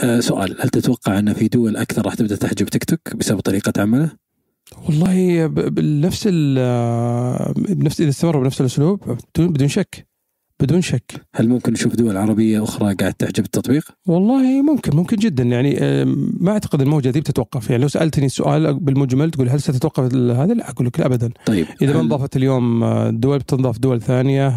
أه سؤال هل تتوقع أن في دول أكثر راح تبدأ تحجب تيك توك بسبب طريقة عمله؟ والله بنفس آه، بنفس اذا استمروا بنفس الاسلوب بدون شك بدون شك هل ممكن نشوف دول عربية أخرى قاعد تعجب التطبيق؟ والله ممكن ممكن جدا يعني ما أعتقد الموجة ذي بتتوقف يعني لو سألتني السؤال بالمجمل تقول هل ستتوقف هذا لا أقول لك أبدا طيب إذا ما انضافت اليوم آه، دول بتنضاف دول ثانية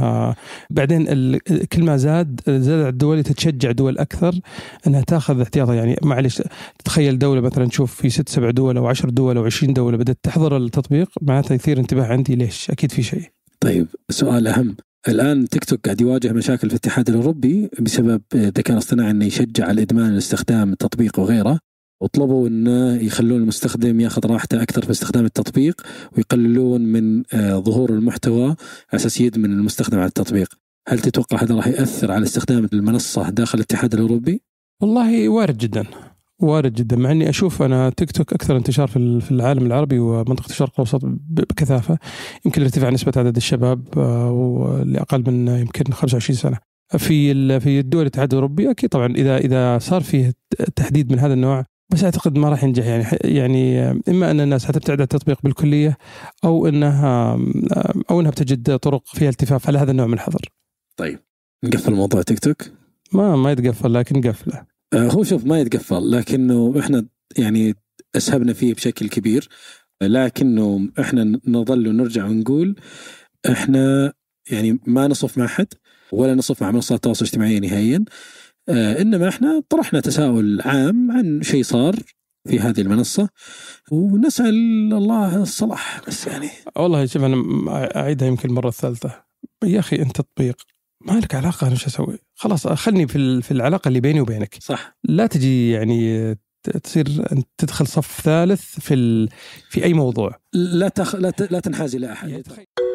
بعدين كل ما زاد زادت الدول تتشجع دول أكثر أنها تاخذ احتياطها يعني معلش تتخيل دولة مثلا تشوف في ست سبع دول أو عشر دول أو عشرين دولة بدأت تحضر التطبيق معناتها يثير انتباه عندي ليش أكيد في شيء طيب سؤال أهم الان تيك توك قاعد يواجه مشاكل في الاتحاد الاوروبي بسبب الذكاء الاصطناعي انه يشجع الادمان لاستخدام التطبيق وغيره وطلبوا انه يخلون المستخدم ياخذ راحته اكثر في استخدام التطبيق ويقللون من آه، ظهور المحتوى على اساس يدمن المستخدم على التطبيق. هل تتوقع هذا راح ياثر على استخدام المنصه داخل الاتحاد الاوروبي؟ والله وارد جدا وارد جدا مع اني اشوف انا تيك توك اكثر انتشار في العالم العربي ومنطقه الشرق الاوسط بكثافه يمكن ارتفاع نسبه عدد الشباب آه، لاقل من يمكن 25 سنه في في الدول الاتحاد الاوروبي اكيد طبعا اذا اذا صار فيه تحديد من هذا النوع بس اعتقد ما راح ينجح يعني يعني آه، اما ان الناس حتبتعد عن التطبيق بالكليه او انها آه، او انها بتجد طرق فيها التفاف على هذا النوع من الحظر. طيب نقفل موضوع تيك توك؟ ما ما يتقفل لكن قفله. آه، هو شوف ما يتقفل لكنه احنا يعني اسهبنا فيه بشكل كبير لكنه احنا نظل ونرجع ونقول احنا يعني ما نصف مع احد ولا نصف مع منصات التواصل الاجتماعي نهائيا آه، انما احنا طرحنا تساؤل عام عن شيء صار في هذه المنصة ونسأل الله الصلاح بس يعني والله شوف أنا أعيدها يمكن المرة الثالثة يا أخي أنت تطبيق ما لك علاقه انا شو اسوي خلاص خلني في في العلاقه اللي بيني وبينك صح لا تجي يعني تصير انت تدخل صف ثالث في في اي موضوع لا تخ... لا, ت... لا تنحاز الى احد